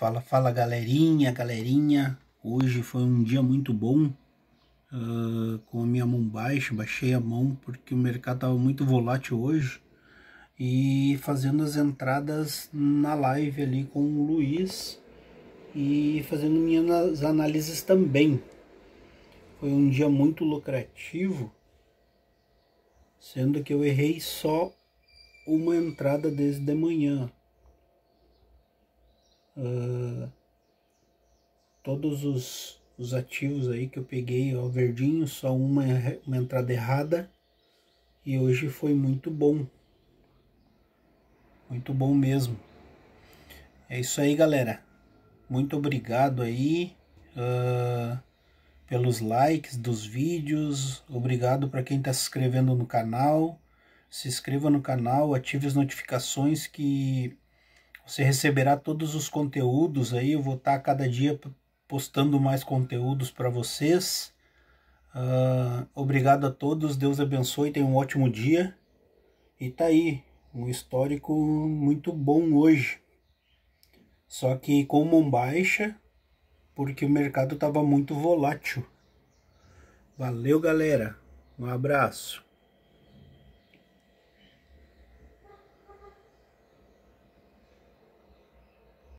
Fala, fala galerinha, galerinha. Hoje foi um dia muito bom uh, com a minha mão baixa. Baixei a mão porque o mercado estava muito volátil hoje. E fazendo as entradas na live ali com o Luiz e fazendo minhas análises também. Foi um dia muito lucrativo, sendo que eu errei só uma entrada desde de manhã ah, todos os, os ativos aí que eu peguei, ó, verdinho, só uma, uma entrada errada. E hoje foi muito bom. Muito bom mesmo. É isso aí, galera. Muito obrigado aí uh, pelos likes dos vídeos. Obrigado para quem está se inscrevendo no canal. Se inscreva no canal, ative as notificações que você receberá todos os conteúdos aí. Eu vou estar cada dia postando mais conteúdos para vocês. Uh, obrigado a todos. Deus abençoe. Tenha um ótimo dia. E tá aí. Um histórico muito bom hoje. Só que com mão baixa, porque o mercado estava muito volátil. Valeu, galera. Um abraço.